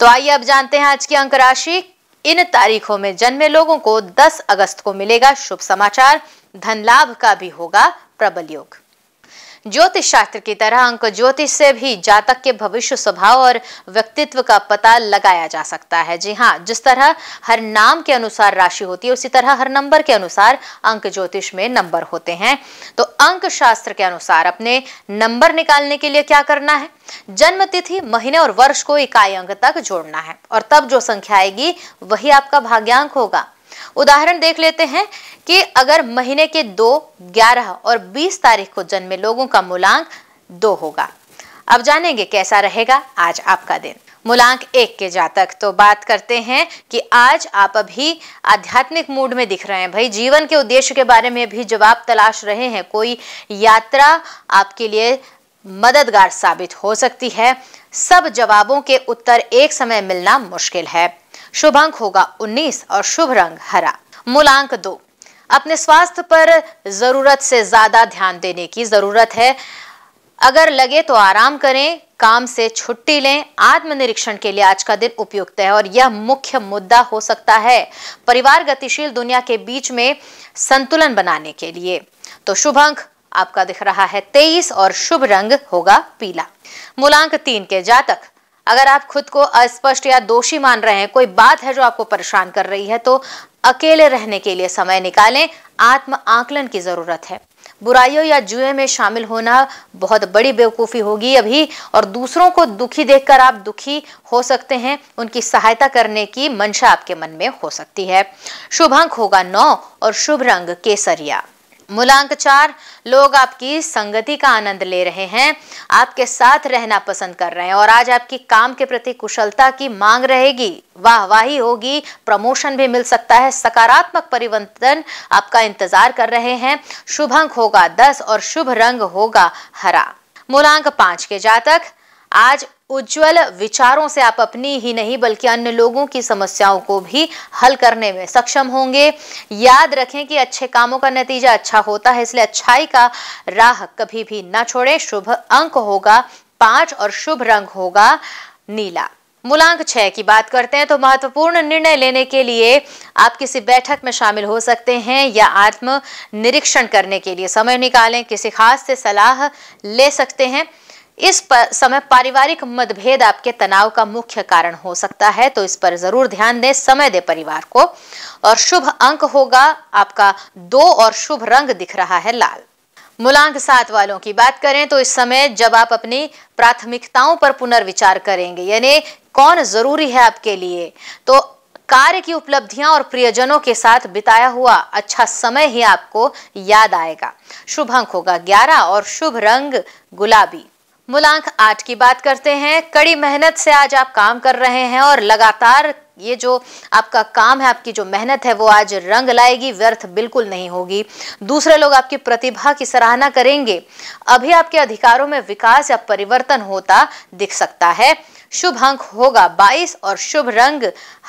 तो आइए अब जानते हैं आज की अंक राशि इन तारीखों में जन्मे लोगों को 10 अगस्त को मिलेगा शुभ समाचार धन लाभ का भी होगा प्रबल योग ज्योतिष शास्त्र की तरह अंक ज्योतिष से भी जातक के भविष्य स्वभाव और व्यक्तित्व का पता लगाया जा सकता है जी हाँ जिस तरह हर नाम के अनुसार राशि होती है उसी तरह हर नंबर के अनुसार अंक ज्योतिष में नंबर होते हैं तो अंक शास्त्र के अनुसार अपने नंबर निकालने के लिए क्या करना है जन्म तिथि महीने और वर्ष को इकाई अंक तक जोड़ना है और तब जो संख्या आएगी वही आपका भाग्यांक होगा उदाहरण देख लेते हैं कि अगर महीने के दो ग्यारह और बीस तारीख को जन्मे लोगों का मूलांक दो होगा अब जानेंगे कैसा रहेगा आज आपका दिन मूलांक एक के जातक तो बात करते हैं कि आज आप अभी आध्यात्मिक मूड में दिख रहे हैं भाई जीवन के उद्देश्य के बारे में भी जवाब तलाश रहे हैं कोई यात्रा आपके लिए मददगार साबित हो सकती है सब जवाबों के उत्तर एक समय मिलना मुश्किल है शुभ अंक होगा 19 और शुभ रंग हरा मूलांक दो अपने स्वास्थ्य पर जरूरत से ज्यादा ध्यान देने की जरूरत है अगर लगे तो आराम करें काम से छुट्टी लें आत्मनिरीक्षण के लिए आज का दिन उपयुक्त है और यह मुख्य मुद्दा हो सकता है परिवार गतिशील दुनिया के बीच में संतुलन बनाने के लिए तो शुभ अंक आपका दिख रहा है तेईस और शुभ रंग होगा पीला मूलांक तीन के जातक अगर आप खुद को अस्पष्ट या दोषी मान रहे हैं कोई बात है जो आपको परेशान कर रही है तो अकेले रहने के लिए समय निकालें आत्म आकलन की जरूरत है बुराइयों या जुए में शामिल होना बहुत बड़ी बेवकूफ़ी होगी अभी और दूसरों को दुखी देखकर आप दुखी हो सकते हैं उनकी सहायता करने की मंशा आपके मन में हो सकती है शुभ अंक होगा नौ और शुभ रंग केसरिया मूलांक चार लोग आपकी संगति का आनंद ले रहे हैं आपके साथ रहना पसंद कर रहे हैं और आज आपकी काम के प्रति कुशलता की मांग रहेगी वाहवाही होगी प्रमोशन भी मिल सकता है सकारात्मक परिवर्तन आपका इंतजार कर रहे हैं शुभ अंक होगा दस और शुभ रंग होगा हरा मूलांक पांच के जातक आज उज्जवल विचारों से आप अपनी ही नहीं बल्कि अन्य लोगों की समस्याओं को भी हल करने में सक्षम होंगे याद रखें कि अच्छे कामों का नतीजा अच्छा होता है इसलिए अच्छाई का राह कभी भी ना छोड़े शुभ अंक होगा पांच और शुभ रंग होगा नीला मूलांक छह की बात करते हैं तो महत्वपूर्ण निर्णय लेने के लिए आप किसी बैठक में शामिल हो सकते हैं या आत्म निरीक्षण करने के लिए समय निकालें किसी खास से सलाह ले सकते हैं इस पर समय पारिवारिक मतभेद आपके तनाव का मुख्य कारण हो सकता है तो इस पर जरूर ध्यान दें समय दे परिवार को और शुभ अंक होगा आपका दो और शुभ रंग दिख रहा है लाल मूलांक सात वालों की बात करें तो इस समय जब आप अपनी प्राथमिकताओं पर पुनर्विचार करेंगे यानी कौन जरूरी है आपके लिए तो कार्य की उपलब्धियां और प्रियजनों के साथ बिताया हुआ अच्छा समय ही आपको याद आएगा शुभ अंक होगा ग्यारह और शुभ रंग गुलाबी मुलांक आठ की बात करते हैं कड़ी मेहनत से आज आप काम कर रहे हैं और लगातार ये जो आपका काम है आपकी जो मेहनत है वो आज रंग लाएगी व्यर्थ बिल्कुल नहीं होगी दूसरे लोग आपकी प्रतिभा की सराहना करेंगे अभी आपके अधिकारों में विकास या परिवर्तन होता दिख सकता है शुभ अंक होगा 22 और शुभ रंग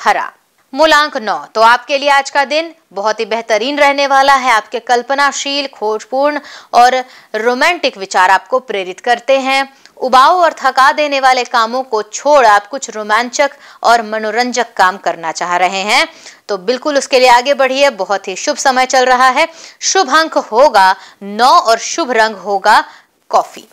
हरा मूलांक नौ तो आपके लिए आज का दिन बहुत ही बेहतरीन रहने वाला है आपके कल्पनाशील खोजपूर्ण और रोमांटिक विचार आपको प्रेरित करते हैं उबाऊ और थका देने वाले कामों को छोड़ आप कुछ रोमांचक और मनोरंजक काम करना चाह रहे हैं तो बिल्कुल उसके लिए आगे बढ़िए बहुत ही शुभ समय चल रहा है शुभ अंक होगा नौ और शुभ रंग होगा कॉफी